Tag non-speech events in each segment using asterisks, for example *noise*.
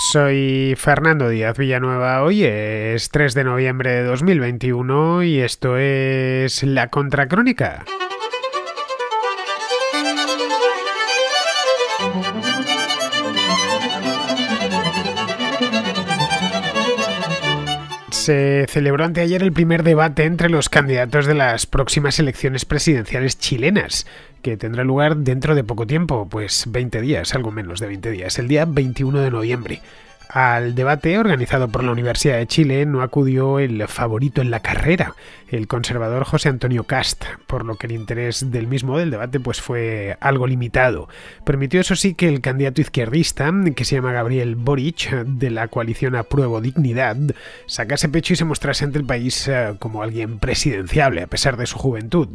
Soy Fernando Díaz Villanueva, hoy es 3 de noviembre de 2021 y esto es La Contracrónica. se celebró anteayer el primer debate entre los candidatos de las próximas elecciones presidenciales chilenas que tendrá lugar dentro de poco tiempo, pues 20 días, algo menos de 20 días, el día 21 de noviembre. Al debate organizado por la Universidad de Chile no acudió el favorito en la carrera, el conservador José Antonio Cast, por lo que el interés del mismo del debate pues fue algo limitado. Permitió eso sí que el candidato izquierdista, que se llama Gabriel Boric, de la coalición Apruebo Dignidad, sacase pecho y se mostrase ante el país eh, como alguien presidenciable a pesar de su juventud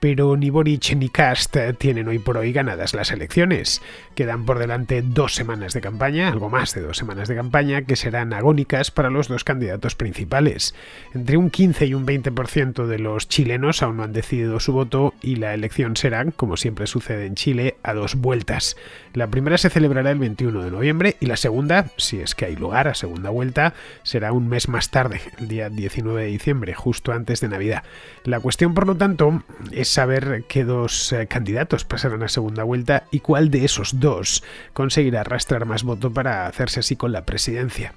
pero ni Boric ni Cast tienen hoy por hoy ganadas las elecciones. Quedan por delante dos semanas de campaña, algo más de dos semanas de campaña, que serán agónicas para los dos candidatos principales. Entre un 15 y un 20% de los chilenos aún no han decidido su voto y la elección será, como siempre sucede en Chile, a dos vueltas. La primera se celebrará el 21 de noviembre y la segunda, si es que hay lugar a segunda vuelta, será un mes más tarde, el día 19 de diciembre, justo antes de Navidad. La cuestión, por lo tanto, es saber qué dos eh, candidatos pasarán a segunda vuelta y cuál de esos dos conseguirá arrastrar más voto para hacerse así con la presidencia.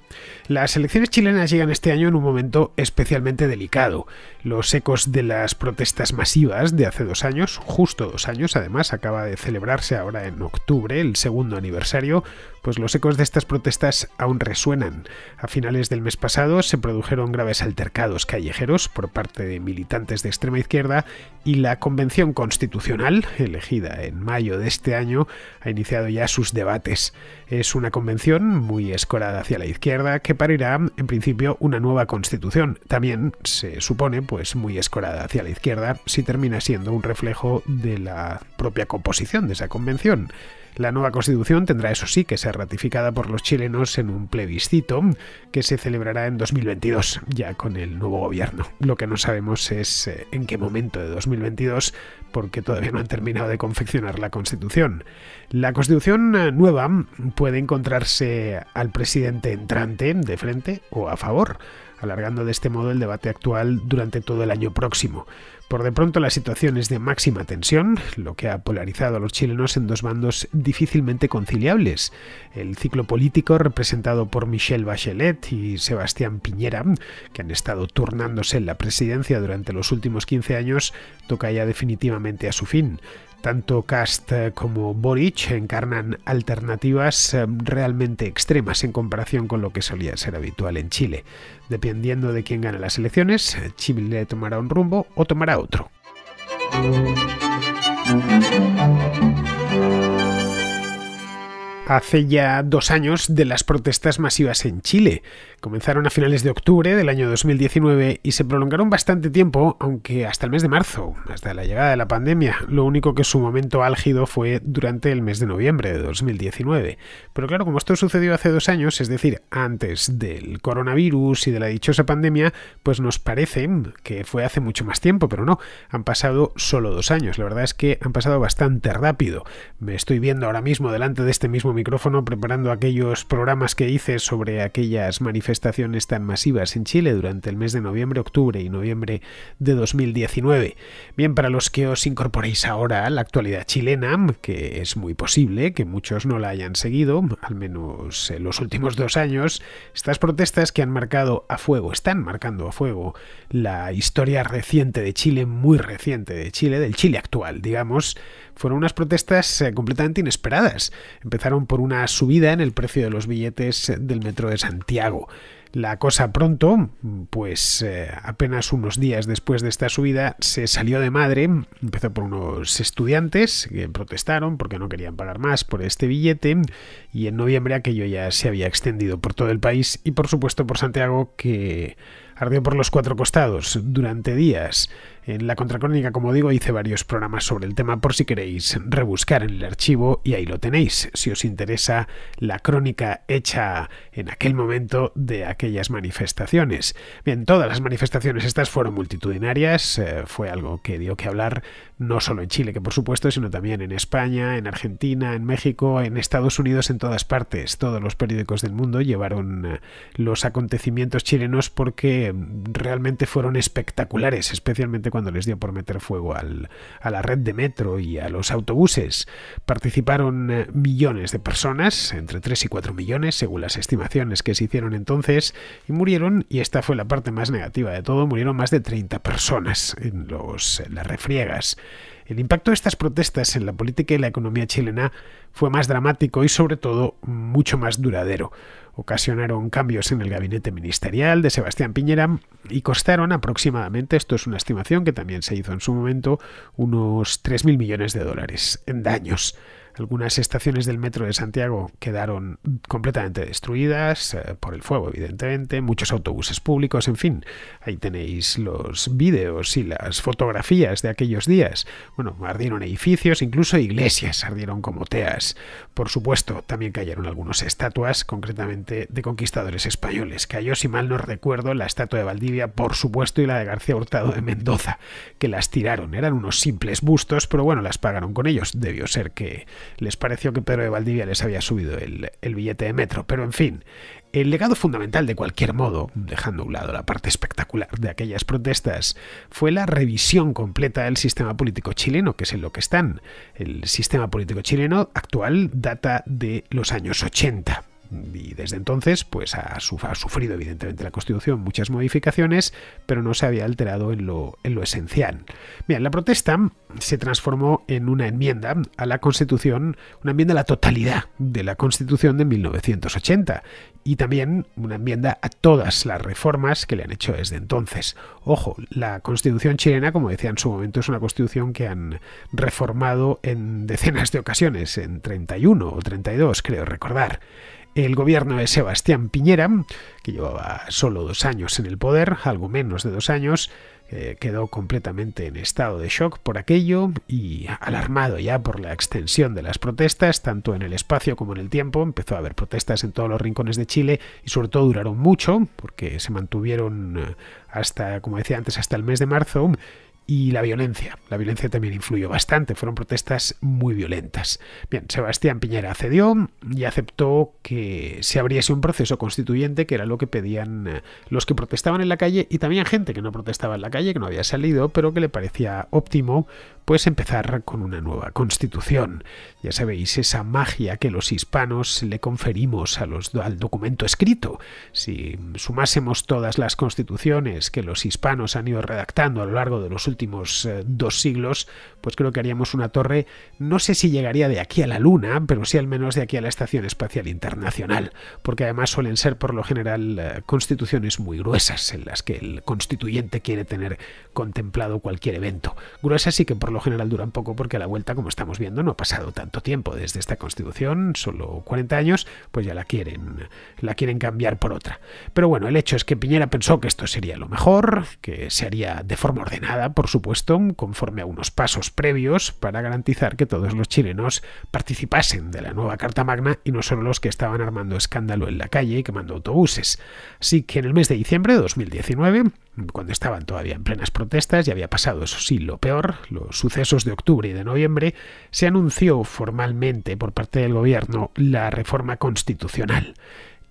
Las elecciones chilenas llegan este año en un momento especialmente delicado. Los ecos de las protestas masivas de hace dos años, justo dos años además, acaba de celebrarse ahora en octubre segundo aniversario, pues los ecos de estas protestas aún resuenan. A finales del mes pasado se produjeron graves altercados callejeros por parte de militantes de extrema izquierda y la Convención Constitucional, elegida en mayo de este año, ha iniciado ya sus debates. Es una convención muy escorada hacia la izquierda que parirá, en principio, una nueva constitución. También se supone, pues, muy escorada hacia la izquierda si termina siendo un reflejo de la propia composición de esa convención. La nueva constitución tendrá, eso sí, que ser ratificada por los chilenos en un plebiscito que se celebrará en 2022, ya con el nuevo gobierno. Lo que no sabemos es eh, en qué momento de 2022, porque todavía no han terminado de confeccionar la constitución. La constitución eh, nueva puede encontrarse al presidente entrante de frente o a favor alargando de este modo el debate actual durante todo el año próximo. Por de pronto la situación es de máxima tensión, lo que ha polarizado a los chilenos en dos bandos difícilmente conciliables. El ciclo político representado por Michelle Bachelet y Sebastián Piñera, que han estado turnándose en la presidencia durante los últimos 15 años, toca ya definitivamente a su fin. Tanto Cast eh, como Boric encarnan alternativas eh, realmente extremas en comparación con lo que solía ser habitual en Chile. Dependiendo de quién gane las elecciones, eh, Chile tomará un rumbo o tomará otro hace ya dos años de las protestas masivas en Chile. Comenzaron a finales de octubre del año 2019 y se prolongaron bastante tiempo, aunque hasta el mes de marzo, hasta la llegada de la pandemia. Lo único que su momento álgido fue durante el mes de noviembre de 2019. Pero claro, como esto sucedió hace dos años, es decir, antes del coronavirus y de la dichosa pandemia, pues nos parece que fue hace mucho más tiempo, pero no, han pasado solo dos años. La verdad es que han pasado bastante rápido. Me estoy viendo ahora mismo delante de este mismo micrófono preparando aquellos programas que hice sobre aquellas manifestaciones tan masivas en Chile durante el mes de noviembre, octubre y noviembre de 2019. Bien, para los que os incorporéis ahora a la actualidad chilena, que es muy posible que muchos no la hayan seguido, al menos en los últimos dos años, estas protestas que han marcado a fuego, están marcando a fuego la historia reciente de Chile, muy reciente de Chile, del Chile actual, digamos, fueron unas protestas eh, completamente inesperadas. Empezaron por una subida en el precio de los billetes eh, del metro de Santiago. La cosa pronto, pues eh, apenas unos días después de esta subida, se salió de madre, empezó por unos estudiantes que protestaron porque no querían pagar más por este billete y en noviembre aquello ya se había extendido por todo el país y por supuesto por Santiago que ardió por los cuatro costados durante días. En eh, la Contracrónica, como digo, hice varios programas sobre el tema por si queréis rebuscar en el archivo y ahí lo tenéis, si os interesa la crónica hecha en aquel momento de aquellas manifestaciones. Bien, todas las manifestaciones estas fueron multitudinarias, eh, fue algo que dio que hablar no solo en Chile, que por supuesto, sino también en España, en Argentina, en México, en Estados Unidos, en todas partes. Todos los periódicos del mundo llevaron eh, los acontecimientos chilenos porque mm, realmente fueron espectaculares, especialmente cuando les dio por meter fuego a la red de metro y a los autobuses. Participaron eh, millones de personas, entre 3 y 4 millones, según las estimaciones que se hicieron entonces, y murieron, y esta fue la parte más negativa de todo, murieron más de 30 personas en, los, en las refriegas. El impacto de estas protestas en la política y la economía chilena fue más dramático y sobre todo mucho más duradero. Ocasionaron cambios en el gabinete ministerial de Sebastián Piñera y costaron aproximadamente, esto es una estimación que también se hizo en su momento, unos 3.000 millones de dólares en daños. Algunas estaciones del metro de Santiago quedaron completamente destruidas eh, por el fuego, evidentemente, muchos autobuses públicos, en fin, ahí tenéis los vídeos y las fotografías de aquellos días. Bueno, ardieron edificios, incluso iglesias ardieron como teas. Por supuesto, también cayeron algunas estatuas, concretamente de conquistadores españoles. Cayó, si mal no recuerdo, la estatua de Valdivia, por supuesto, y la de García Hurtado de Mendoza, que las tiraron. Eran unos simples bustos, pero bueno, las pagaron con ellos. Debió ser que les pareció que Pedro de Valdivia les había subido el, billete de metro. Pero en fin, el legado fundamental, de cualquier modo, dejando a un lado la parte espectacular de aquellas protestas, fue la revisión completa del sistema político chileno, que es en lo que están. El sistema político chileno actual data de los años 80 y desde entonces pues ha, sufrido evidentemente la Constitución muchas modificaciones, pero no se había alterado en lo, en lo esencial. Bien, la protesta se transformó en una enmienda a la Constitución, una enmienda a la totalidad de la Constitución de 1980 y también una enmienda a todas las reformas que le han hecho desde entonces. Ojo, la Constitución chilena, como decía en su momento, es una Constitución que han reformado en decenas de ocasiones, en 31 o 32 creo recordar. El gobierno de Sebastián Piñera, que llevaba solo dos años en el poder, algo menos de dos años, eh, quedó completamente en estado de shock por aquello y alarmado ya por la extensión de las protestas, tanto en el espacio como en el tiempo. Empezó a haber protestas en todos los rincones de Chile y sobre todo duraron mucho porque se mantuvieron eh, hasta, como decía antes, hasta el mes de marzo y la violencia. La violencia también influyó bastante, fueron protestas muy violentas. Bien, Sebastián Piñera cedió y aceptó que se abriese un proceso constituyente, que era lo que pedían eh, los que protestaban en la calle y también gente que no protestaba en la calle, que no había salido, pero que le parecía óptimo empezar con una nueva constitución. Ya sabéis, esa magia que los hispanos le conferimos a los, al documento escrito. Si sumásemos todas las constituciones que los hispanos han ido redactando a lo largo de los últimos eh, dos siglos, pues creo que haríamos una torre, no sé si llegaría de aquí a la Luna, pero sí al menos de aquí a la Estación Espacial Internacional, porque además suelen ser por lo general eh, constituciones muy gruesas en las que el constituyente quiere tener contemplado cualquier evento. Gruesas y que por lo general dura un poco porque a la vuelta, como estamos viendo, no ha pasado tanto tiempo desde esta constitución, solo 40 años, pues ya la quieren, la quieren cambiar por otra. Pero bueno, el hecho es que Piñera pensó que esto sería lo mejor, que se haría de forma ordenada, por supuesto, conforme a unos pasos previos para garantizar que todos los chilenos participasen de la nueva Carta Magna y no solo los que estaban armando escándalo en la calle y quemando autobuses. Así que en el mes de diciembre de 2019, cuando estaban todavía en plenas protestas, ya había pasado, eso sí, lo peor, los sucesos de octubre y de noviembre, se anunció formalmente por parte del gobierno la reforma constitucional.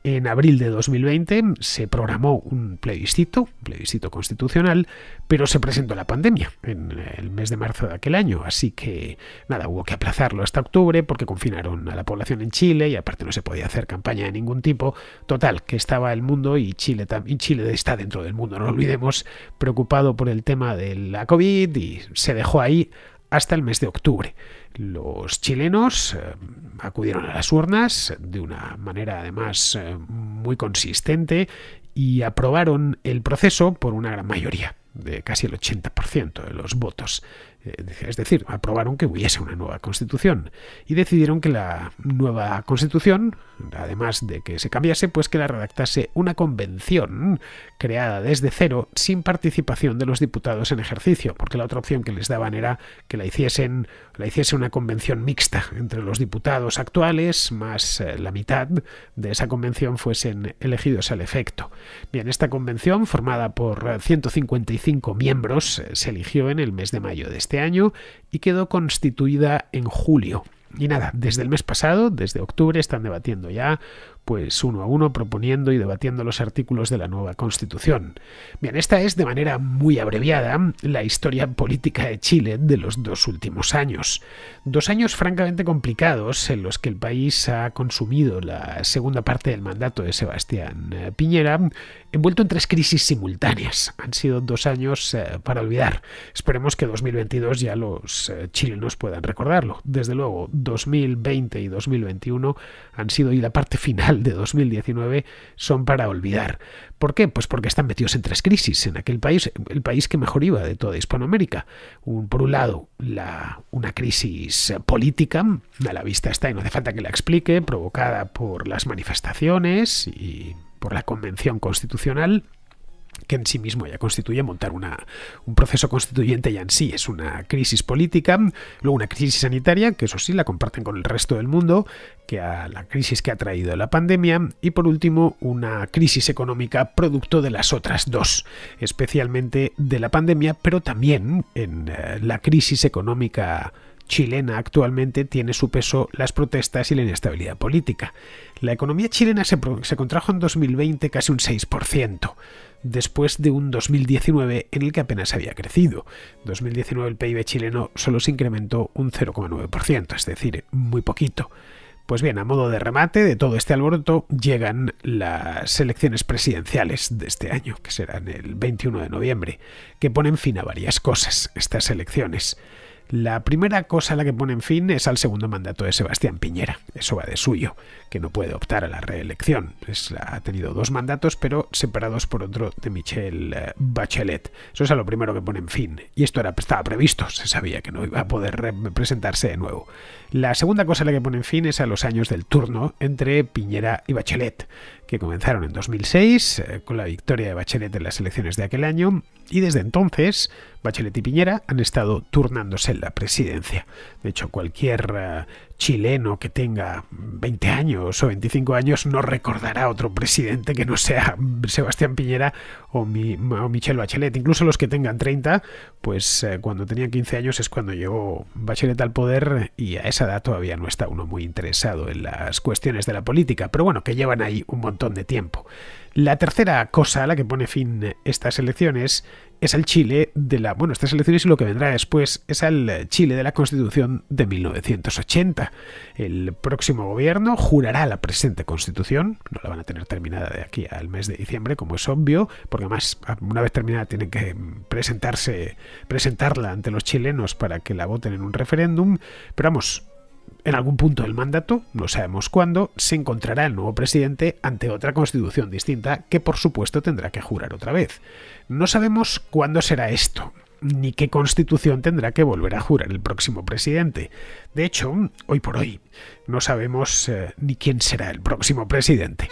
En abril de 2020 se programó un plebiscito, un plebiscito constitucional, pero se presentó la pandemia en el mes de marzo de aquel año, así que nada, hubo que aplazarlo hasta octubre porque confinaron a la población en Chile y aparte no se podía hacer campaña de ningún tipo. Total, que estaba el mundo y Chile, también, Chile está dentro del mundo, no olvidemos, preocupado por el tema de la COVID y se dejó ahí hasta el mes de octubre. Los chilenos eh, acudieron a las urnas de una manera además eh, muy consistente y aprobaron el proceso por una gran mayoría de casi el 80% de los votos. Eh, es decir, aprobaron que hubiese una nueva constitución y decidieron que la nueva constitución, además de que se cambiase, pues que la redactase una convención creada desde cero sin participación de los diputados en ejercicio, porque la otra opción que les daban era que la hiciesen la hiciese una convención mixta entre los diputados actuales más eh, la mitad de esa convención fuesen elegidos al efecto. Bien, esta convención formada por 155 eh, miembros se eligió en el mes de mayo de este este año y quedó constituida en julio. Y nada, desde el mes pasado, desde octubre, están debatiendo ya pues uno a uno proponiendo y debatiendo los artículos de la nueva Constitución. Bien, esta es de manera muy abreviada la historia política de Chile de los dos últimos años. Dos años francamente complicados en los que el país ha consumido la segunda parte del mandato de Sebastián eh, Piñera, envuelto en tres crisis simultáneas. Han sido dos años eh, para olvidar. Esperemos que 2022 ya los eh, chilenos puedan recordarlo. Desde luego, 2020 y 2021 han sido y la parte final de 2019 son para olvidar. ¿Por qué? Pues porque están metidos en tres crisis en aquel país, el país que mejor iba de toda Hispanoamérica. Un, por un lado, una crisis política, a la vista está y no hace falta que la explique, provocada por las manifestaciones y por la convención constitucional que en sí mismo ya constituye montar un proceso constituyente ya en sí. Es una crisis política, luego una crisis sanitaria, que eso sí la comparten con el resto del mundo, que a la crisis que ha traído la pandemia, y por último una crisis económica producto de las otras dos, especialmente de la pandemia, pero también en eh, la crisis económica chilena actualmente tiene su peso las protestas y la inestabilidad política. La economía chilena se, se contrajo en 2020 casi un 6% después de un 2019 en el que apenas había crecido. 2019 el PIB chileno solo se incrementó un 0,9%, es decir, muy poquito. Pues bien, a modo de remate de todo este alboroto llegan las elecciones presidenciales de este año, que serán el 21 de noviembre, que ponen fin a varias cosas, estas elecciones. La primera cosa a la que ponen fin es al segundo mandato de Sebastián Piñera. Eso va de suyo, que no puede optar a la reelección. ha tenido dos mandatos, pero separados por otro de Michelle eh, Bachelet. Eso es a lo primero que ponen fin. Y esto era, estaba previsto, se sabía que no iba a poder presentarse de nuevo. La segunda cosa a la que ponen fin es a los años del turno entre Piñera y Bachelet, que comenzaron en 2006 eh, con la victoria de Bachelet en las elecciones de aquel año y desde entonces Bachelet y Piñera han estado turnándose en la presidencia. De hecho, cualquier eh, chileno que tenga 20 años o 25 años no recordará otro presidente que no sea Sebastián Piñera o, Michel Michelle Bachelet. Incluso los que tengan 30, pues eh, cuando tenían 15 años es cuando llegó Bachelet al poder y a esa edad todavía no está uno muy interesado en las cuestiones de la política. Pero bueno, que llevan ahí un montón de tiempo. La tercera cosa a la que pone fin estas elecciones es el Chile de la, bueno, estas elecciones y lo que vendrá después es el Chile de la Constitución de 1980. El próximo gobierno jurará la presente Constitución, no la van a tener terminada de aquí al mes de diciembre, como es obvio, porque además una vez terminada tienen que presentarse, presentarla ante los chilenos para que la voten en un referéndum, pero vamos, en algún punto del mandato, no sabemos cuándo, se encontrará el nuevo presidente ante otra constitución distinta que por supuesto tendrá que jurar otra vez. No sabemos cuándo será esto, ni qué constitución tendrá que volver a jurar el próximo presidente. De hecho, hoy por hoy, no sabemos eh, ni quién será el próximo presidente.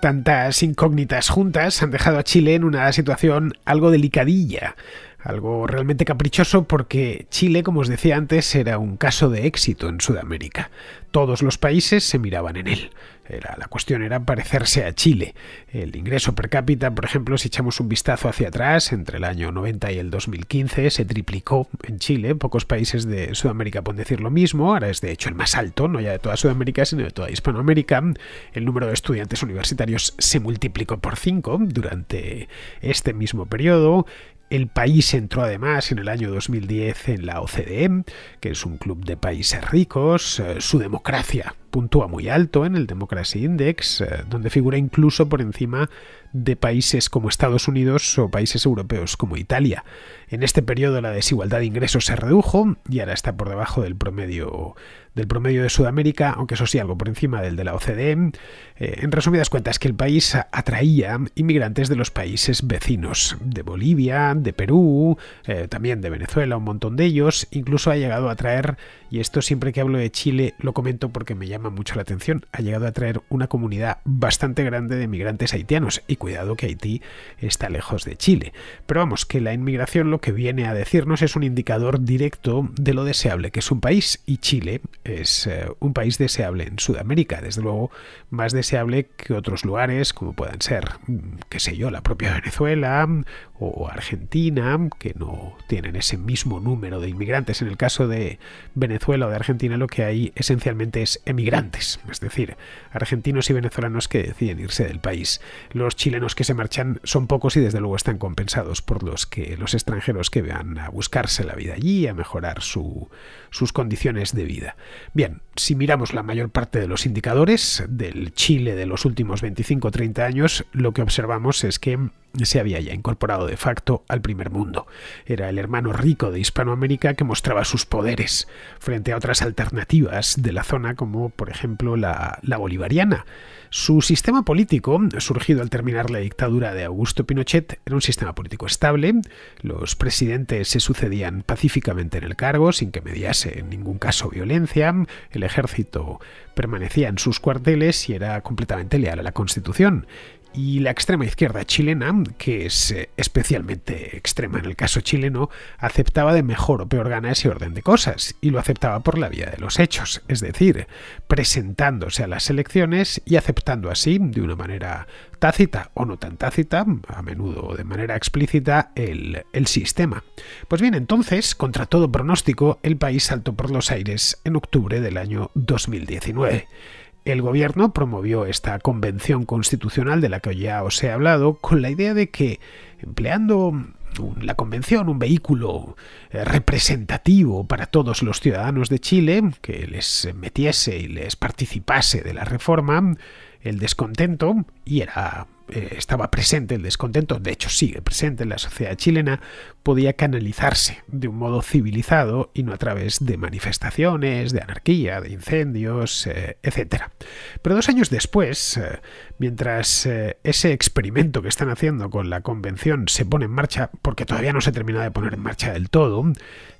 Tantas incógnitas juntas han dejado a Chile en una situación algo delicadilla. Algo realmente caprichoso porque Chile, como os decía antes, era un caso de éxito en Sudamérica. Todos los países se miraban en él. La, cuestión era parecerse a Chile. El ingreso per cápita, por ejemplo, si echamos un vistazo hacia atrás, entre el año 90 y el 2015 se triplicó en Chile. Pocos países de Sudamérica pueden decir lo mismo. Ahora es de hecho el más alto, no ya de toda Sudamérica, sino de toda Hispanoamérica. El número de estudiantes universitarios se multiplicó por 5 durante este mismo periodo. El país entró además en el año 2010 en la OCDE, que es un club de países ricos. Eh, su democracia puntúa muy alto en el democracia Index, eh, donde figura incluso por encima de países como Estados Unidos o países europeos como Italia. En este periodo la desigualdad de ingresos se redujo y ahora está por debajo del promedio del promedio de Sudamérica, aunque eso sí, algo por encima del de la OCDE. Eh, en resumidas cuentas, que el país atraía inmigrantes de los países vecinos, de Bolivia, de Perú, eh, también de Venezuela, un montón de ellos. Incluso ha llegado a traer, y esto siempre que hablo de Chile lo comento porque me llama mucho la atención, ha llegado a traer una comunidad bastante grande de inmigrantes haitianos. Y cuidado que Haití está lejos de Chile. Pero vamos, que la inmigración lo que viene a decirnos es un indicador directo de lo deseable que es un país y Chile es eh, un país deseable en Sudamérica, desde luego más deseable que otros lugares como puedan ser, mm, qué sé yo, la propia Venezuela mm, o Argentina, mm, que no tienen ese mismo número de inmigrantes. En el caso de Venezuela o de Argentina lo que hay esencialmente es emigrantes, es decir, argentinos y venezolanos que deciden irse del país. Los chilenos chilenos que se marchan son pocos y desde luego están compensados por los que los extranjeros que van a buscarse la vida allí, a mejorar su, sus condiciones de vida. Bien, si miramos la mayor parte de los indicadores del Chile de los últimos 25-30 años, lo que observamos es que se había ya incorporado de facto al primer mundo. Era el hermano rico de Hispanoamérica que mostraba sus poderes frente a otras alternativas de la zona como por ejemplo la, la bolivariana su sistema político, surgido al terminar la dictadura de Augusto Pinochet, era un sistema político estable. Los presidentes se sucedían pacíficamente en el cargo, sin que mediase en ningún caso violencia. El ejército permanecía en sus cuarteles y era completamente leal a la Constitución y la extrema izquierda chilena, que es eh, especialmente extrema en el caso chileno, aceptaba de mejor o peor gana ese orden de cosas, y lo aceptaba por la vía de los hechos, es decir, presentándose a las elecciones y aceptando así, de una manera tácita o no tan tácita, a menudo de manera explícita, el, el sistema. Pues bien, entonces, contra todo pronóstico, el país saltó por los aires en octubre del año 2019. El gobierno promovió esta convención constitucional de la que ya os he hablado con la idea de que, empleando la convención, un vehículo eh, representativo para todos los ciudadanos de Chile, que les metiese y les participase de la reforma, el descontento, y era eh, estaba presente el descontento, de hecho sigue presente en la sociedad chilena, podía canalizarse de un modo civilizado y no a través de manifestaciones, de anarquía, de incendios, eh, etcétera etc. Pero dos años después, eh, mientras ese experimento que están haciendo con la convención se pone en marcha, porque todavía no se termina de poner en marcha del todo,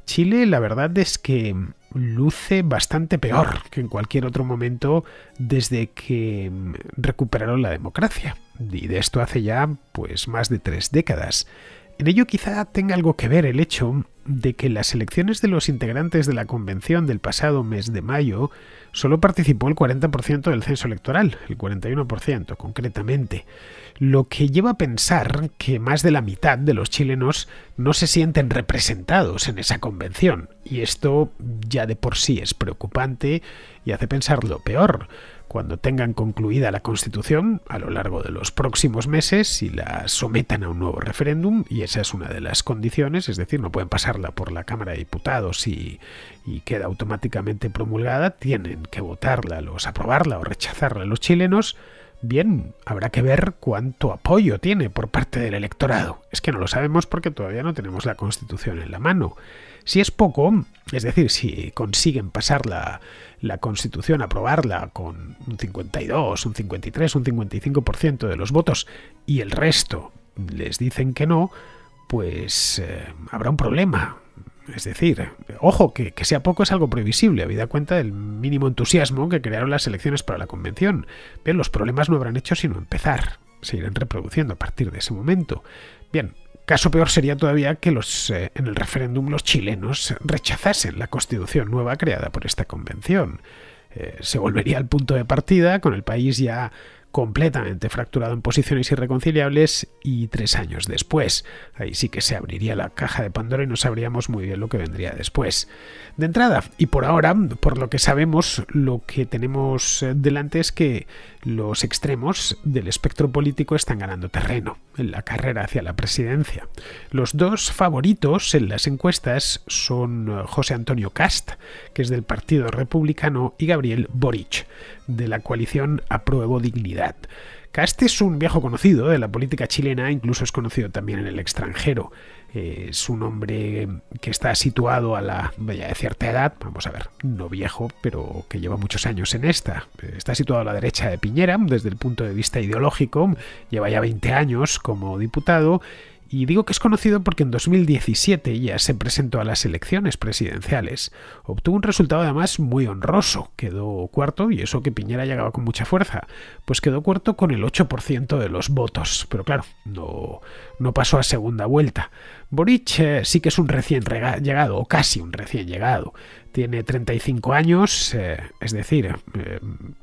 Chile la verdad es que luce bastante peor que en cualquier otro momento desde que recuperaron la democracia y de esto hace ya pues más de tres décadas. En ello quizá tenga algo que ver el hecho de que en las elecciones de los integrantes de la convención del pasado mes de mayo solo participó el 40% del censo electoral, el 41% concretamente, lo que lleva a pensar que más de la mitad de los chilenos no se sienten representados en esa convención, y esto ya de por sí es preocupante y hace pensar lo peor cuando tengan concluida la Constitución a lo largo de los próximos meses y la sometan a un nuevo referéndum, y esa es una de las condiciones, es decir, no pueden pasarla por la Cámara de Diputados y, y queda automáticamente promulgada, tienen que votarla, los aprobarla o rechazarla los chilenos. Bien, habrá que ver cuánto apoyo tiene por parte del electorado. Es que no lo sabemos porque todavía no tenemos la Constitución en la mano. Si es poco, es decir, si consiguen pasar la, Constitución, aprobarla con un 52, un 53, un 55% de los votos y el resto les dicen que no, pues eh, habrá un problema. Es decir, ojo, que, que, sea poco es algo previsible, habida cuenta del mínimo entusiasmo que crearon las elecciones para la convención. Bien, los problemas no habrán hecho sino empezar, se irán reproduciendo a partir de ese momento. Bien, Caso peor sería todavía que los, eh, en el referéndum los chilenos rechazasen la constitución nueva creada por esta convención. Eh, se volvería al punto de partida con el país ya completamente fracturado en posiciones irreconciliables y tres años después. Ahí sí que se abriría la caja de Pandora y no sabríamos muy bien lo que vendría después. De entrada, y por ahora, por lo que sabemos, lo que tenemos eh, delante es que los extremos del espectro político están ganando terreno en la carrera hacia la presidencia. Los dos favoritos en las encuestas son eh, José Antonio Cast, que es del Partido Republicano, y Gabriel Boric de la coalición Apruebo Dignidad. Caste es un viejo conocido de la política chilena, incluso es conocido también en el extranjero. es eh, un hombre que está situado a la vaya, de cierta edad, vamos a ver, no viejo, pero que lleva muchos años en esta. Eh, está situado a la derecha de Piñera desde el punto de vista ideológico, lleva ya 20 años como diputado y digo que es conocido porque en 2017 ya se presentó a las elecciones presidenciales. Obtuvo un resultado además muy honroso. Quedó cuarto, y eso que Piñera llegaba con mucha fuerza, pues quedó cuarto con el 8% de los votos. Pero claro, no, no pasó a segunda vuelta. Boric eh, sí que es un recién llegado, o casi un recién llegado tiene 35 años, eh, es decir, eh,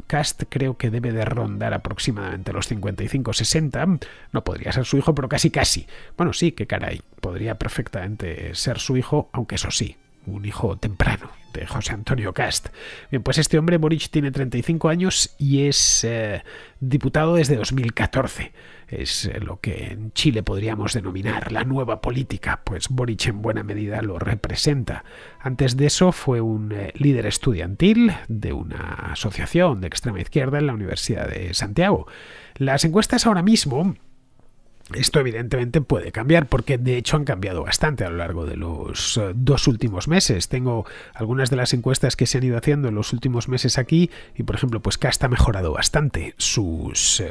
Cast creo que debe de rondar aproximadamente los 55-60, no podría ser su hijo, pero casi casi. Bueno, sí, que caray, podría perfectamente ser su hijo, aunque eso sí, un hijo temprano de José Antonio Cast. Bien, pues este hombre, Boric, tiene 35 años y es eh, diputado desde 2014. Es eh, lo que en Chile podríamos denominar la nueva política, pues Boric en buena medida lo representa. Antes de eso fue un eh, líder estudiantil de una asociación de extrema izquierda en la Universidad de Santiago. Las encuestas ahora mismo esto evidentemente puede cambiar porque de hecho han cambiado bastante a lo largo de los eh, dos últimos meses. Tengo algunas de las encuestas que se han ido haciendo en los últimos meses aquí y por ejemplo pues Casta ha mejorado bastante sus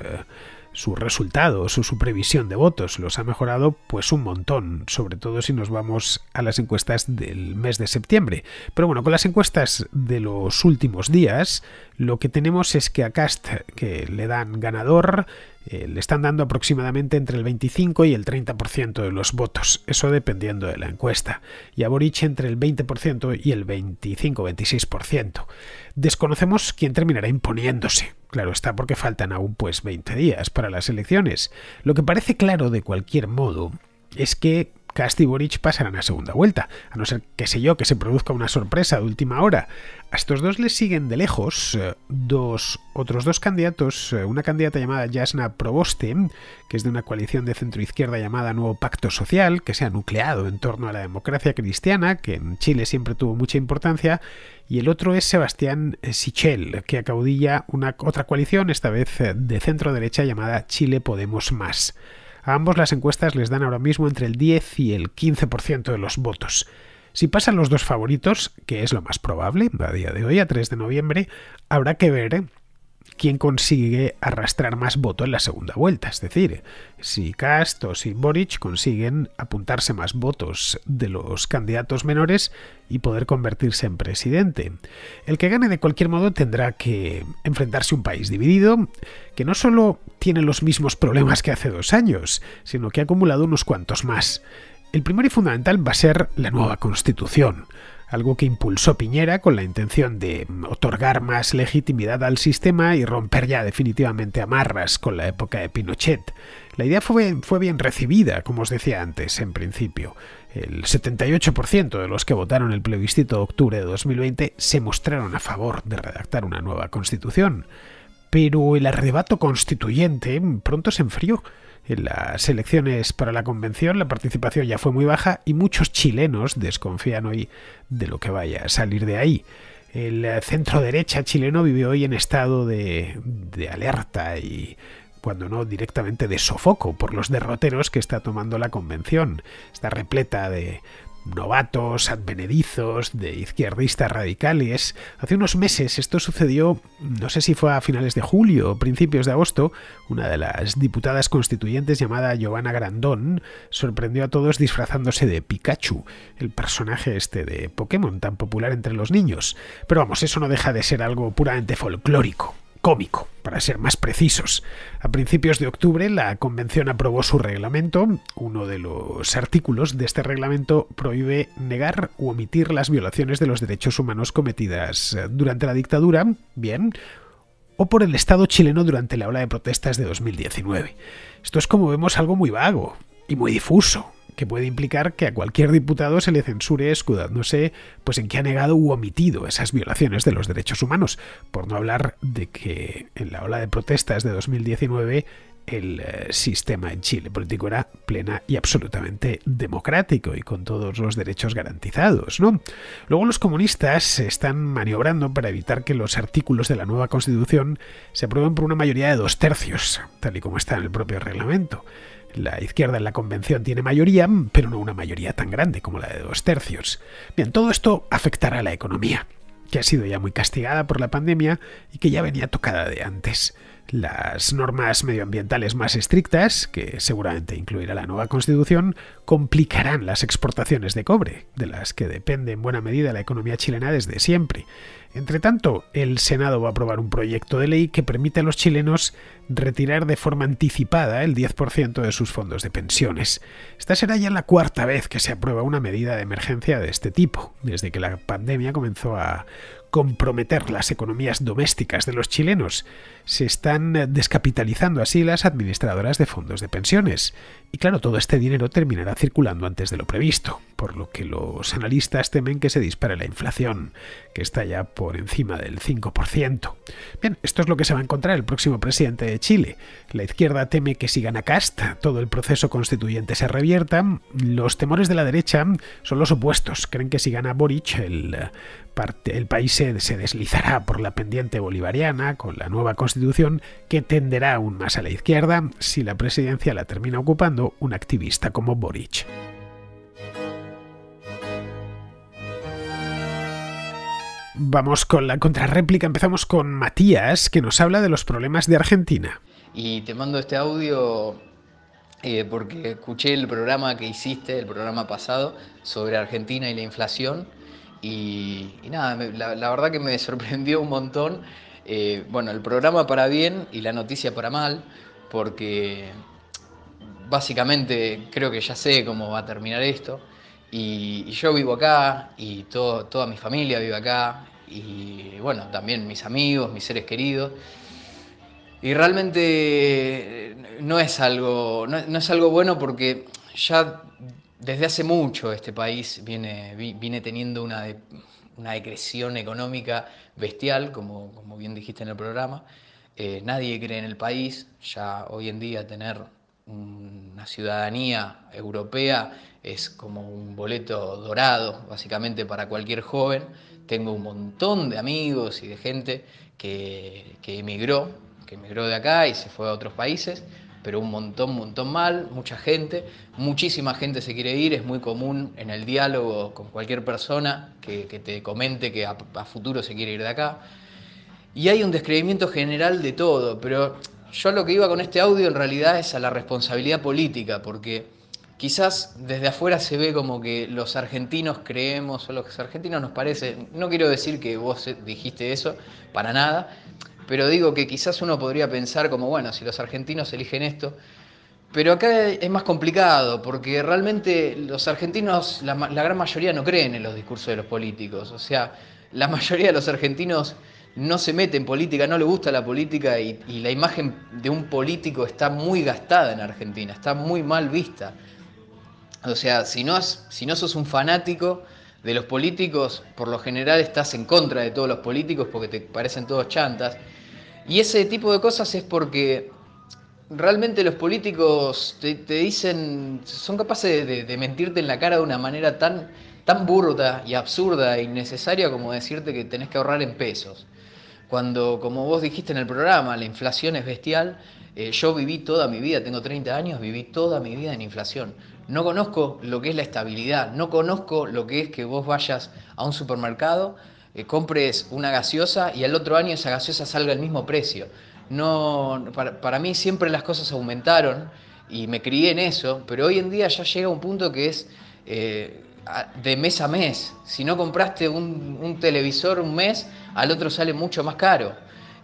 su resultado, su, su previsión de votos, los ha mejorado pues un montón, sobre todo si nos vamos a las encuestas del mes de septiembre. Pero bueno, con las encuestas de los últimos días, lo que tenemos es que a Cast, que le dan ganador, eh, le están dando aproximadamente entre el 25 y el 30% de los votos, eso dependiendo de la encuesta, y a Boric entre el 20% y el 25-26%. Desconocemos quién terminará imponiéndose, claro está porque faltan aún pues 20 días para las elecciones. Lo que parece claro de cualquier modo es que Cast y Boric pasarán a segunda vuelta, a no ser, que sé yo, que se produzca una sorpresa de última hora. A estos dos les siguen de lejos eh, dos otros dos candidatos, eh, una candidata llamada Jasna Proboste, que es de una coalición de centroizquierda llamada Nuevo Pacto Social, que se ha nucleado en torno a la democracia cristiana, que en Chile siempre tuvo mucha importancia, y el otro es Sebastián eh, Sichel, que acaudilla una otra coalición, esta vez de centro derecha llamada Chile Podemos Más. A ambos las encuestas les dan ahora mismo entre el 10 y el 15% de los votos. Si pasan los dos favoritos, que es lo más probable a día de hoy, a 3 de noviembre, habrá que ver ¿eh? quién consigue arrastrar más voto en la segunda vuelta. Es decir, si Cast o si Boric consiguen apuntarse más votos de los candidatos menores y poder convertirse en presidente. El que gane de cualquier modo tendrá que enfrentarse a un país dividido, que no solo tiene los mismos problemas que hace dos años, sino que ha acumulado unos cuantos más. El primero y fundamental va a ser la nueva constitución algo que impulsó Piñera con la intención de mm, otorgar más legitimidad al sistema y romper ya definitivamente amarras con la época de Pinochet. La idea fue, fue bien recibida, como os decía antes, en principio. El 78% de los que votaron el plebiscito de octubre de 2020 se mostraron a favor de redactar una nueva constitución. Pero el arrebato constituyente pronto se enfrió. En las elecciones para la convención la participación ya fue muy baja y muchos chilenos desconfían hoy de lo que vaya a salir de ahí. El centro derecha chileno vive hoy en estado de, de alerta y cuando no directamente de sofoco por los derroteros que está tomando la convención. Está repleta de, novatos, advenedizos, de izquierdistas radicales. Hace unos meses esto sucedió, no sé si fue a finales de julio o principios de agosto, una de las diputadas constituyentes llamada Giovanna Grandón sorprendió a todos disfrazándose de Pikachu, el personaje este de Pokémon tan popular entre los niños. Pero vamos, eso no deja de ser algo puramente folclórico cómico, para ser más precisos. A principios de octubre, la Convención aprobó su reglamento. Uno de los artículos de este reglamento prohíbe negar u omitir las violaciones de los derechos humanos cometidas eh, durante la dictadura, bien, o por el Estado chileno durante la ola de protestas de 2019. Esto es como vemos algo muy vago, y muy difuso, que puede implicar que a cualquier diputado se le censure escudándose pues en que ha negado u omitido esas violaciones de los derechos humanos, por no hablar de que en la ola de protestas de 2019 el eh, sistema en Chile político era plena y absolutamente democrático y con todos los derechos garantizados, ¿no? Luego los comunistas se están maniobrando para evitar que los artículos de la nueva Constitución se aprueben por una mayoría de dos tercios, tal y como está en el propio reglamento. La izquierda en la convención tiene mayoría, pero no una mayoría tan grande como la de dos tercios. Bien, todo esto afectará a la economía, que ha sido ya muy castigada por la pandemia y que ya venía tocada de antes. Las normas medioambientales más estrictas, que seguramente incluirá la nueva Constitución, complicarán las exportaciones de cobre, de las que depende en buena medida la economía chilena desde siempre. Entre tanto, el Senado va a aprobar un proyecto de ley que permite a los chilenos retirar de forma anticipada el 10% de sus fondos de pensiones. Esta será ya la cuarta vez que se aprueba una medida de emergencia de este tipo, desde que la pandemia comenzó a comprometer las economías domésticas de los chilenos. Se están descapitalizando así las administradoras de fondos de pensiones. Y claro, todo este dinero terminará circulando antes de lo previsto, por lo que los analistas temen que se dispare la inflación, que está ya por encima del 5%. Bien, esto es lo que se va a encontrar el próximo presidente de Chile. La izquierda teme que sigan a Cast, todo el proceso constituyente se revierta. Los temores de la derecha son los opuestos. Creen que si gana Boric, el el país se, deslizará por la pendiente bolivariana con la nueva constitución que tenderá aún más a la izquierda si la presidencia la termina ocupando un activista como Boric. Vamos con la contrarréplica. Empezamos con Matías, que nos habla de los problemas de Argentina. Y te mando este audio eh, porque escuché el programa que hiciste, el programa pasado, sobre Argentina y la inflación. Y, nada, la, verdad que me *laughs* sorprendió un montón, eh, bueno, el programa para bien y la noticia para mal, porque básicamente creo que ya sé cómo va a terminar esto. Y, yo vivo acá y toda mi familia vive acá y bueno, también mis amigos, mis seres queridos. Y realmente eh, no es algo, no es algo bueno porque ya desde hace mucho este país viene, teniendo una, decreción económica bestial, como, bien dijiste en el programa. Eh, nadie cree en el país, ya hoy en día tener una ciudadanía europea es como un boleto dorado, básicamente, para cualquier joven. Tengo un montón de amigos y de gente que emigró, que emigró de acá y se fue a otros países pero un montón, montón mal, mucha gente, muchísima gente se quiere ir, es muy común en el diálogo con cualquier persona que, te comente que a, futuro se quiere ir de acá. Y hay un descreimiento general de todo, pero yo lo que iba con este audio en realidad es a la responsabilidad política, porque quizás desde afuera se ve como que los argentinos creemos, o los argentinos nos parece, no quiero decir que vos dijiste eso, para nada, pero digo que quizás uno podría pensar como, bueno, si los argentinos eligen esto, pero acá es más complicado, porque realmente los argentinos, la, gran mayoría no creen en los discursos de los políticos, o sea, la mayoría de los argentinos no se mete en política, no le gusta la política y, y, la imagen de un político está muy gastada en Argentina, está muy mal vista. O sea, si no, si no sos un fanático, de los políticos, por lo general estás en contra de todos los políticos porque te parecen todos chantas. Y ese tipo de cosas es porque realmente los políticos te, dicen, son capaces de, mentirte en la cara de una manera tan, burda y absurda e innecesaria como decirte que tenés que ahorrar en pesos. Cuando, como vos dijiste en el programa, la inflación es bestial, eh, yo viví toda mi vida, tengo 30 años, viví toda mi vida en inflación no conozco lo que es la estabilidad, no conozco lo que es que vos vayas a un supermercado, eh, compres una gaseosa y al otro año esa gaseosa salga al mismo precio. No, para, mí siempre las cosas aumentaron y me crié en eso, pero hoy en día ya llega un punto que es eh, de mes a mes. Si no compraste un, televisor un mes, al otro sale mucho más caro.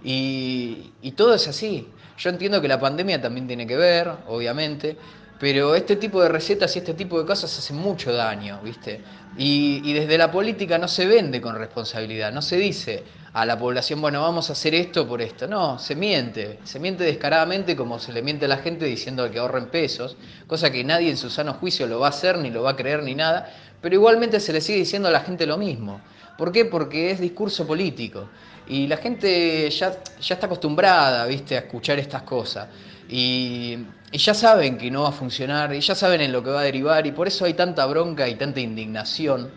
Y, y todo es así. Yo entiendo que la pandemia también tiene que ver, obviamente, pero este tipo de recetas y este tipo de cosas hacen mucho daño, ¿viste? Y, desde la política no se vende con responsabilidad, no se dice a la población, bueno, vamos a hacer esto por esto. No, se miente, se miente descaradamente como se le miente a la gente diciendo que ahorren pesos, cosa que nadie en su sano juicio lo va a hacer, ni lo va a creer, ni nada, pero igualmente se le sigue diciendo a la gente lo mismo. ¿Por qué? Porque es discurso político. Y la gente ya, ya está acostumbrada, viste, a escuchar estas cosas. Y y ya saben que no va a funcionar, y ya saben en lo que va a derivar, y por eso hay tanta bronca y tanta indignación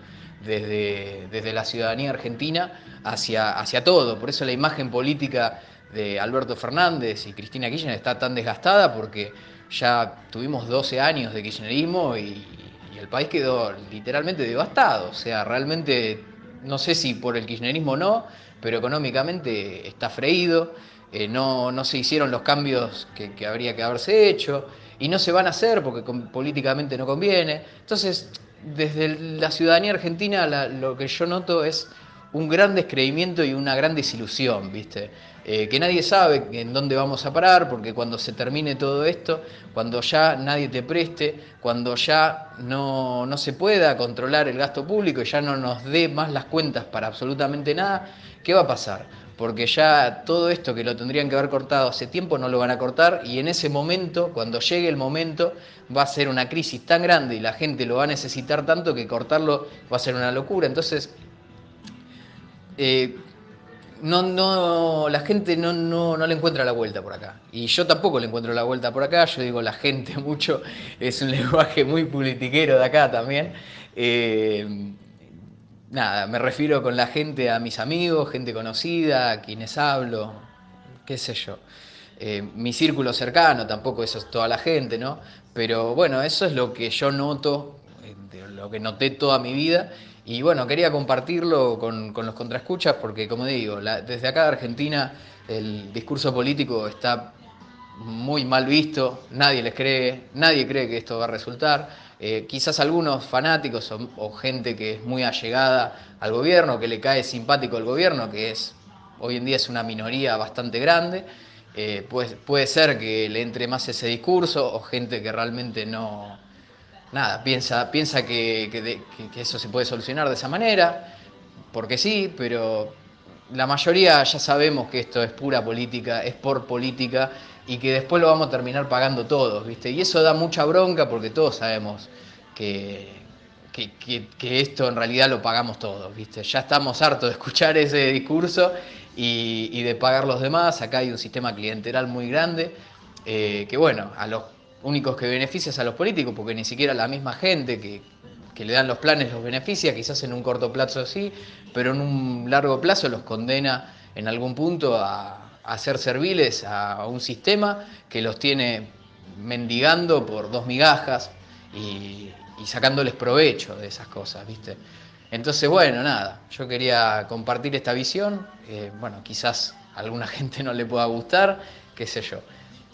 desde, desde la ciudadanía argentina hacia, hacia todo. Por eso la imagen política de Alberto Fernández y Cristina Kirchner está tan desgastada porque ya tuvimos 12 años de kirchnerismo y, y el país quedó literalmente devastado. O sea, realmente no sé si por el kirchnerismo o no, pero económicamente está freído, eh, no, se hicieron los cambios que, habría que haberse hecho y no se van a hacer porque políticamente no conviene. Entonces, desde la ciudadanía argentina lo que yo noto es un gran descreimiento y una gran desilusión, ¿viste? Eh, que nadie sabe en dónde vamos a parar, porque cuando se termine todo esto, cuando ya nadie te preste, cuando ya no, no se pueda controlar el gasto público y ya no nos dé más las cuentas para absolutamente nada, ¿qué va a pasar? porque ya todo esto que lo tendrían que haber cortado hace tiempo no lo van a cortar y en ese momento, cuando llegue el momento, va a ser una crisis tan grande y la gente lo va a necesitar tanto que cortarlo va a ser una locura. Entonces, eh, no, no, la gente no, no, no, le encuentra la vuelta por acá. Y yo tampoco le encuentro la vuelta por acá. Yo digo la gente *laughs* mucho, es un lenguaje muy politiquero de acá también. Eh, nada, me refiero con la gente a mis amigos, gente conocida, a quienes hablo, qué sé yo. Eh, mi círculo cercano, tampoco eso es toda la gente, ¿no? Pero bueno, eso es lo que yo noto, eh, lo que noté toda mi vida. Y bueno, quería compartirlo con, los contraescuchas porque, como digo, desde acá de Argentina el discurso político está muy mal visto, nadie les cree, nadie cree que esto va a resultar. Eh, quizás algunos fanáticos o, gente que es muy allegada al gobierno, que le cae simpático al gobierno, que es hoy en día es una minoría bastante grande, eh, pues, puede ser que le entre más ese discurso o gente que realmente no, nada, piensa, que eso se puede solucionar de esa manera, porque sí, pero la mayoría ya sabemos que esto es pura política, es por política y que después lo vamos a terminar pagando todos, ¿viste? Y eso da mucha bronca porque todos sabemos que, esto en realidad lo pagamos todos, ¿viste? Ya estamos hartos de escuchar ese discurso y, de pagar los demás. Acá hay un sistema clientelar muy grande eh, que, bueno, a los únicos que beneficia es a los políticos porque ni siquiera la misma gente que, que le dan los planes los beneficia, quizás en un corto plazo sí, pero en un largo plazo los condena en algún punto a, hacer serviles a, un sistema que los tiene mendigando por dos migajas y, sacándoles provecho de esas cosas, ¿viste? Entonces, bueno, nada, yo quería compartir esta visión, eh, bueno, quizás a alguna *laughs* gente no le pueda gustar, qué sé yo.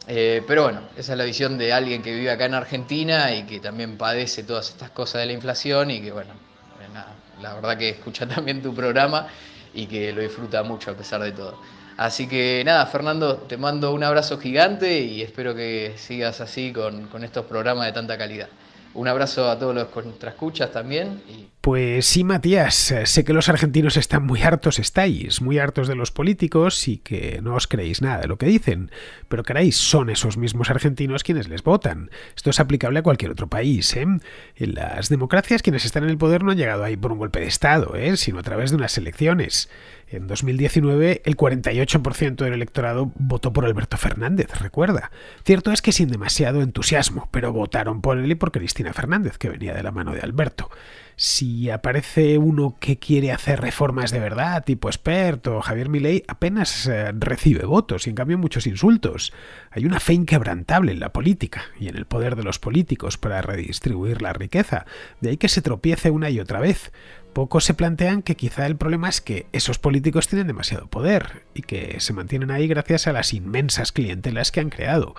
Eh, pero bueno, esa es la visión de alguien que vive acá en Argentina y que también padece todas estas cosas de la inflación y que bueno, eh, la verdad que escucha *laughs* también tu programa y que lo disfruta mucho a pesar de todo. Así que nada, Fernando, te mando un abrazo gigante y espero que sigas así con, estos programas de tanta calidad. Un abrazo a todos los contrascuchas también. Pues sí, Matías, sé que los argentinos están muy hartos, estáis muy hartos de los políticos y que no os creéis nada de lo que dicen. Pero caray, son esos mismos argentinos quienes les votan. Esto es aplicable a cualquier otro país, ¿eh? En las democracias quienes están en el poder no han llegado ahí por un golpe de Estado, ¿eh? sino a través de unas elecciones. En 2019, el 48% del electorado votó por Alberto Fernández, recuerda. Cierto es que sin demasiado entusiasmo, pero votaron por él y por Cristina Fernández, que venía de la mano de Alberto si aparece uno que quiere hacer reformas de verdad, tipo experto o Javier Milei, apenas eh, recibe votos y en cambio muchos insultos. Hay una fe inquebrantable en la política y en el poder de los políticos para redistribuir la riqueza, de ahí que se tropiece una y otra vez. Pocos se plantean que quizá el problema es que esos políticos tienen demasiado poder y que se mantienen ahí gracias a las inmensas clientelas que han creado.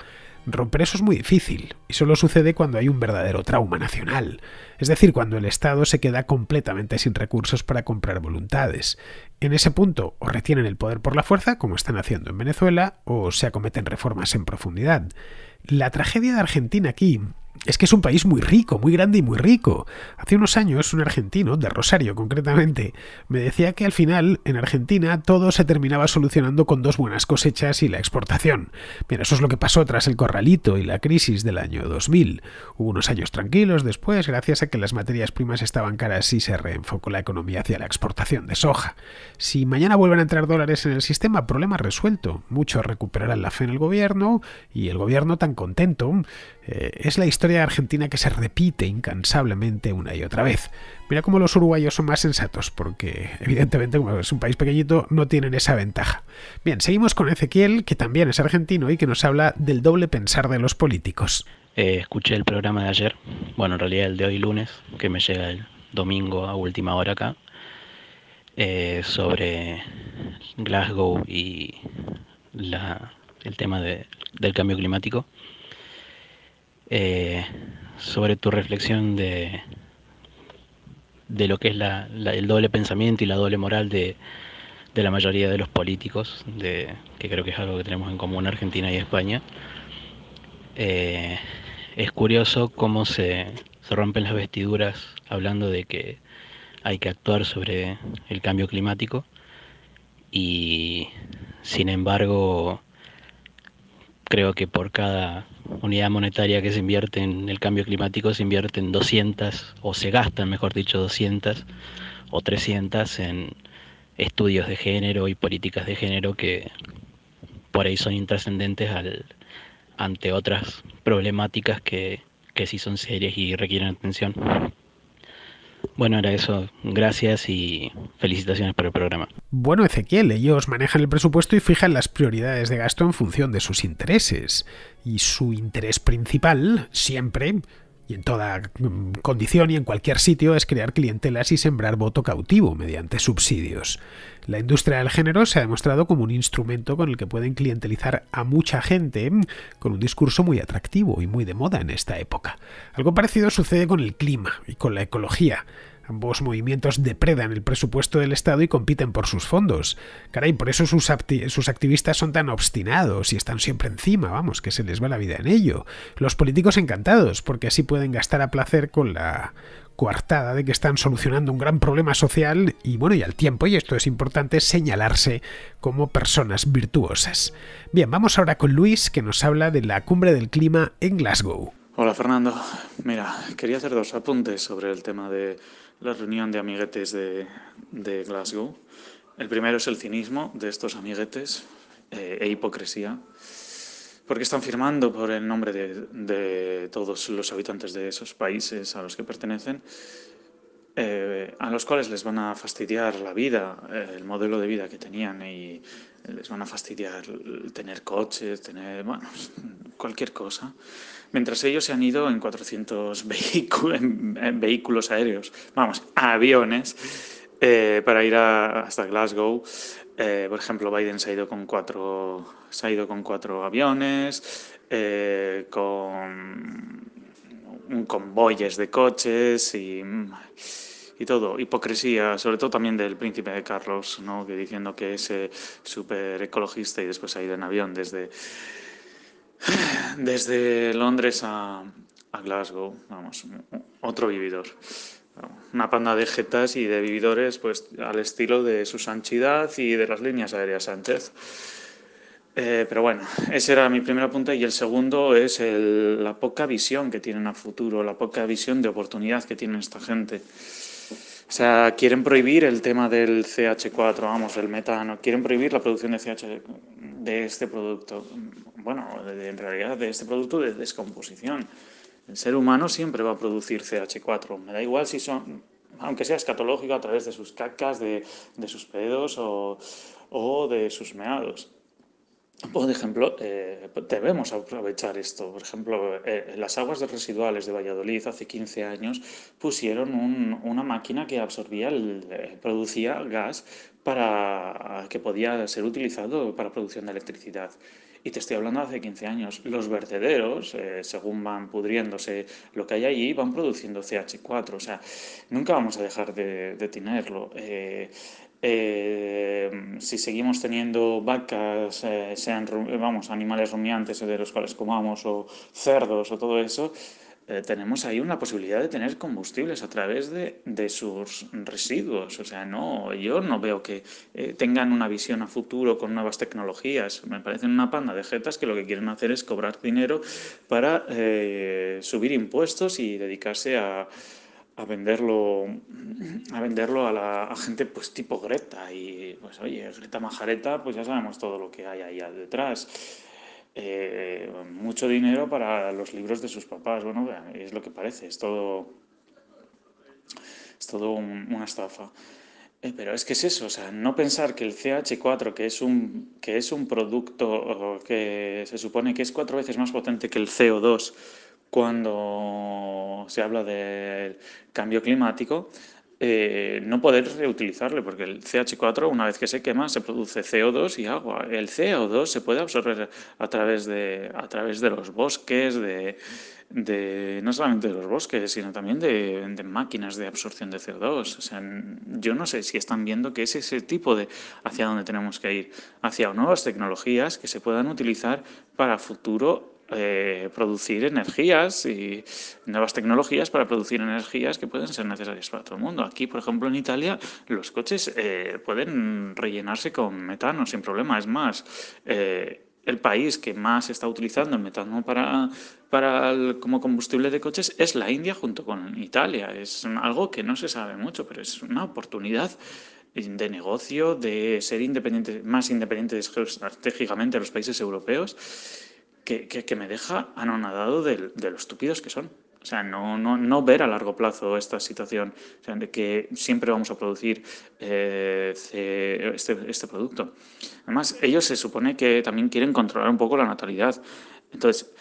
Romper eso es muy difícil y solo sucede cuando hay un verdadero trauma nacional es decir, cuando el Estado se queda completamente sin recursos para comprar voluntades. En ese punto, o retienen el poder por la fuerza, como están haciendo en Venezuela, o se acometen reformas en profundidad. La tragedia de Argentina aquí es que es un país muy rico, muy grande y muy rico. Hace unos años un argentino, de Rosario concretamente, me decía que al final en Argentina todo se terminaba solucionando con dos buenas cosechas y la exportación. Pero eso es lo que pasó tras el corralito y la crisis del año 2000. Hubo unos años tranquilos después gracias a que las materias primas estaban caras y se reenfocó la economía hacia la exportación de soja. Si mañana vuelven a entrar dólares en el sistema, problema resuelto. Muchos recuperarán la fe en el gobierno y el gobierno tan contento. Eh, es la historia de Argentina que se repite incansablemente una y otra vez. Mira cómo los uruguayos son más sensatos, porque evidentemente como es un país pequeñito no tienen esa ventaja. Bien, seguimos con Ezequiel, que también es argentino y que nos habla del doble pensar de los políticos. Eh, escuché el programa de ayer, bueno, en realidad el de hoy lunes, que me llega el domingo a última hora acá, eh, sobre Glasgow y el tema del cambio climático. Eh, sobre tu reflexión de, de lo que es la, el doble pensamiento y la doble moral de, la mayoría de los políticos, de, que creo que es algo que tenemos en común Argentina y España es curioso cómo se, se rompen las vestiduras hablando de que hay que actuar sobre el cambio climático y sin embargo creo que por cada unidad monetaria que se invierte en el cambio climático se invierten 200 o se gastan mejor dicho 200 o 300 en estudios de género y políticas de género que por ahí son intrascendentes al, ante otras problemáticas que, sí son serias y requieren atención. Bueno, era eso. Gracias y felicitaciones por el programa. Bueno, Ezequiel, ellos manejan el presupuesto y fijan las prioridades de gasto en función de sus intereses. Y su interés principal, siempre, y en toda mm, condición y en cualquier sitio es crear clientelas y sembrar voto cautivo mediante subsidios. La industria del género se ha demostrado como un instrumento con el que pueden clientelizar a mucha gente mm, con un discurso muy atractivo y muy de moda en esta época. Algo parecido sucede con el clima y con la ecología. Ambos movimientos depredan el presupuesto del Estado y compiten por sus fondos. Caray, por eso sus, sus, activistas son tan obstinados y están siempre encima, vamos, que se les va la vida en ello. Los políticos encantados, porque así pueden gastar a placer con la coartada de que están solucionando un gran problema social y bueno, y al tiempo, y esto es importante, señalarse como personas virtuosas. Bien, vamos ahora con Luis, que nos habla de la cumbre del clima en Glasgow. Hola Fernando, mira, quería hacer dos apuntes sobre el tema de la reunión de amiguetes de, Glasgow. El primero es el cinismo de estos amiguetes eh, e hipocresía, porque están firmando por el nombre de, todos los habitantes de esos países a los que pertenecen, eh, a los cuales les van a fastidiar la vida, eh, el modelo de vida que tenían y les van a fastidiar tener coches, tener bueno, *laughs* cualquier cosa mientras ellos se han ido en 400 *laughs* vehículos aéreos, vamos, aviones, eh, para ir hasta Glasgow. Eh, por ejemplo, Biden se ha ido con cuatro, ha ido con cuatro aviones, eh, con convoyes de coches y, todo. Hipocresía, sobre todo también del príncipe de Carlos, ¿no? que diciendo que es súper ecologista y después ha ido en avión desde, desde Londres a, Glasgow, vamos, otro vividor. Una panda de jetas y de vividores pues, al estilo de su sanchidad y de las líneas aéreas Sánchez. Eh, pero bueno, ese era mi primer apunte y el segundo es la poca visión que tienen a futuro, la poca visión de oportunidad que tienen esta gente. O sea, quieren prohibir el tema del CH4, vamos, el metano, quieren prohibir la producción de CH de este producto bueno, en realidad de este producto de descomposición. El ser humano siempre va a producir CH4. Me da igual si son, aunque sea escatológico, a través de sus cacas, de, sus pedos o, de sus meados. Por ejemplo, eh, debemos aprovechar esto. Por ejemplo, eh, las aguas residuales de Valladolid hace 15 años pusieron una máquina que absorbía, eh, producía gas para que podía ser utilizado para producción de electricidad y te estoy hablando de hace 15 años. Los vertederos, eh, según van pudriéndose lo que hay allí, van produciendo CH4. O sea, nunca vamos a dejar de, tenerlo. Eh, eh, si seguimos teniendo vacas, sean vamos, animales rumiantes de los cuales comamos, o cerdos, o todo eso, eh, tenemos ahí una posibilidad de tener combustibles a través de, de sus residuos. O sea, no, yo no veo que eh, tengan una visión a futuro con nuevas tecnologías. Me parecen una panda de jetas que lo que quieren hacer es cobrar dinero para eh, subir impuestos y dedicarse a, venderlo a venderlo a la gente pues tipo Greta y pues oye Greta Majareta pues ya sabemos todo lo que hay ahí detrás eh, mucho dinero para los libros de sus papás. Bueno, es lo que parece, es todo, es todo una estafa. Eh, pero es que es eso, sea, no pensar que el CH4, que es un, que es un producto que se supone que es cuatro veces más potente que el CO2 cuando se habla del cambio climático, eh, no poder reutilizarlo, porque el CH4, una vez que se quema, se produce CO2 y agua. El CO2 se puede absorber a través de, a través de los bosques, de, de, no solamente de los bosques, sino también de, de, máquinas de absorción de CO2. O sea, yo no sé si están viendo que es ese tipo de hacia dónde tenemos que ir, hacia nuevas tecnologías que se puedan utilizar para futuro eh, producir energías y nuevas tecnologías para producir energías que pueden ser necesarias para todo el mundo. Aquí, por ejemplo, en Italia, los coches eh, pueden rellenarse con metano sin problema. Es más, eh, el país que más está utilizando el metano para, para como combustible de coches es la India junto con Italia. Es algo que no se sabe mucho, pero es una oportunidad de negocio, de ser más independientes estratégicamente a los países europeos que, me deja anonadado de, de, los estúpidos que son. O sea, no, no, ver a largo plazo esta situación, de que siempre vamos a producir eh, este, este, producto. Además, ellos se supone que también quieren controlar un poco la natalidad. Entonces,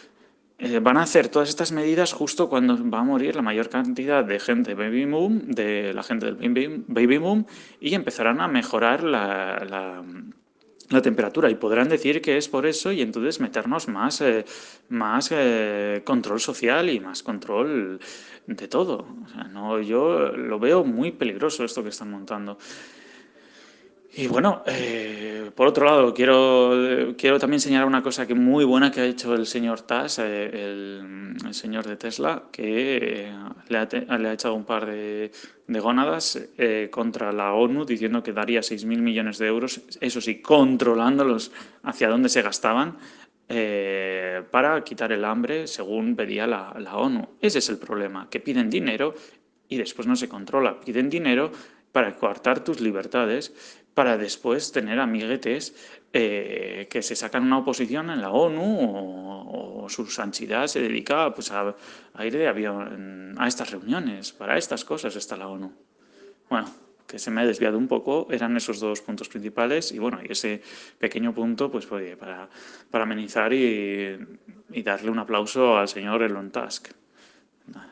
eh, van a hacer todas estas medidas justo cuando va a morir la mayor cantidad de gente baby boom, de la gente del baby, boom, y empezarán a mejorar la, la temperatura y podrán decir que es por eso y entonces meternos más, eh, más eh, control social y más control de todo. no, yo lo veo muy peligroso esto que están montando. Y bueno, eh, por otro lado, quiero, quiero también señalar una cosa que muy buena que ha hecho el señor Tass, eh, el, señor de Tesla, que eh, le, ha, le, ha, echado un par de, gónadas contra la ONU diciendo que daría 6.000 millones de euros, eso sí, controlándolos hacia dónde se gastaban para quitar el hambre, según pedía la, la ONU. Ese es el problema, que piden dinero y después no se controla. Piden dinero para coartar tus libertades, para después tener amiguetes eh, que se sacan una oposición en la ONU o, su sanchidad se dedica pues, a, ir de avión a estas reuniones. Para estas cosas está la ONU. Bueno, que se me ha desviado un poco, eran esos dos puntos principales y bueno, y ese pequeño punto pues para, para amenizar y, y darle un aplauso al señor Elon Tusk.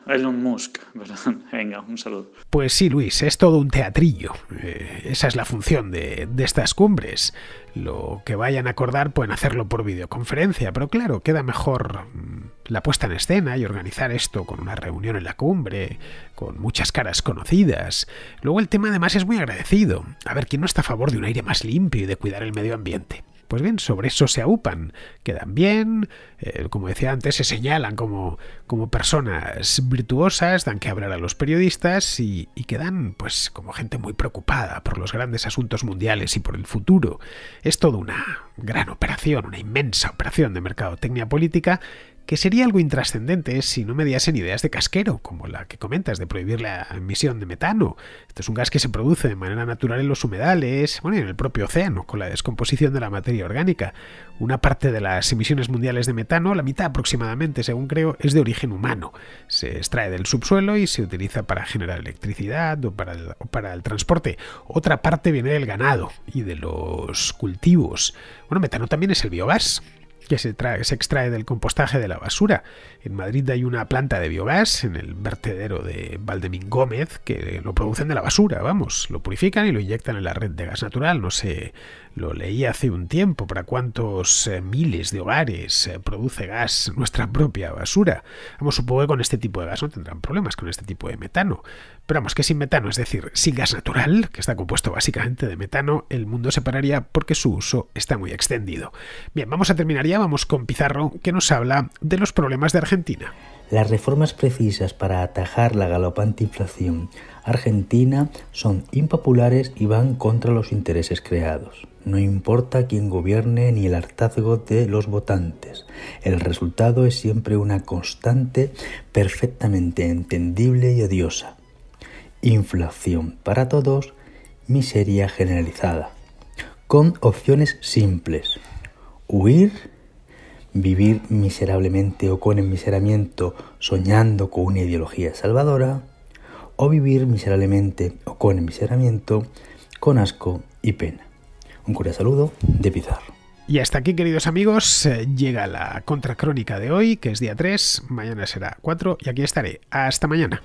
Elon Musk, *laughs* Venga, un saludo. Pues sí, Luis, es todo un teatrillo. Eh, esa es la función de, de, estas cumbres. Lo que vayan a acordar pueden hacerlo por videoconferencia, pero claro, queda mejor mm, la puesta en escena y organizar esto con una reunión en la cumbre, con muchas caras conocidas. Luego el tema además es muy agradecido. A ver, ¿quién no está a favor de un aire más limpio y de cuidar el medio ambiente? Pues bien, sobre eso se aupan, quedan bien, eh, como decía antes, se señalan como, como personas virtuosas, dan que hablar a los periodistas y, y quedan pues como gente muy preocupada por los grandes asuntos mundiales y por el futuro. Es toda una gran operación, una inmensa operación de mercadotecnia política que sería algo intrascendente si no mediasen ideas de casquero, como la que comentas de prohibir la emisión de metano. Este es un gas que se produce de manera natural en los humedales, bueno, y en el propio océano, con la descomposición de la materia orgánica. Una parte de las emisiones mundiales de metano, la mitad aproximadamente, según creo, es de origen humano. Se extrae del subsuelo y se utiliza para generar electricidad o para el, para el transporte. Otra parte viene del ganado y de los cultivos. Bueno, metano también es el biogás, que se, trae, se extrae del compostaje de la basura en Madrid hay una planta de biogás en el vertedero de Valdemín Gómez que lo producen de la basura, vamos, lo purifican y lo inyectan en la red de gas natural, no sé, lo leí hace un tiempo, para cuántos eh, miles de hogares eh, produce gas nuestra propia basura. Vamos, supongo que con este tipo de gas no tendrán problemas, con este tipo de metano. Pero vamos, que sin metano, es decir, sin gas natural, que está compuesto básicamente de metano, el mundo se pararía porque su uso está muy extendido. Bien, vamos a terminar ya, vamos con Pizarro, que nos habla de los problemas de Argentina las reformas precisas para atajar la galopante inflación argentina son impopulares y van contra los intereses creados. No importa quién gobierne ni el hartazgo de los votantes, el resultado es siempre una constante perfectamente entendible y odiosa. Inflación para todos, miseria generalizada. Con opciones simples. Huir vivir miserablemente o con enmiseramiento soñando con una ideología salvadora, o vivir miserablemente o con enmiseramiento con asco y pena. Un cordial saludo de Pizarro. Y hasta aquí, queridos amigos, eh, llega la contracrónica de hoy, que es día 3, mañana será 4, y aquí estaré. Hasta mañana.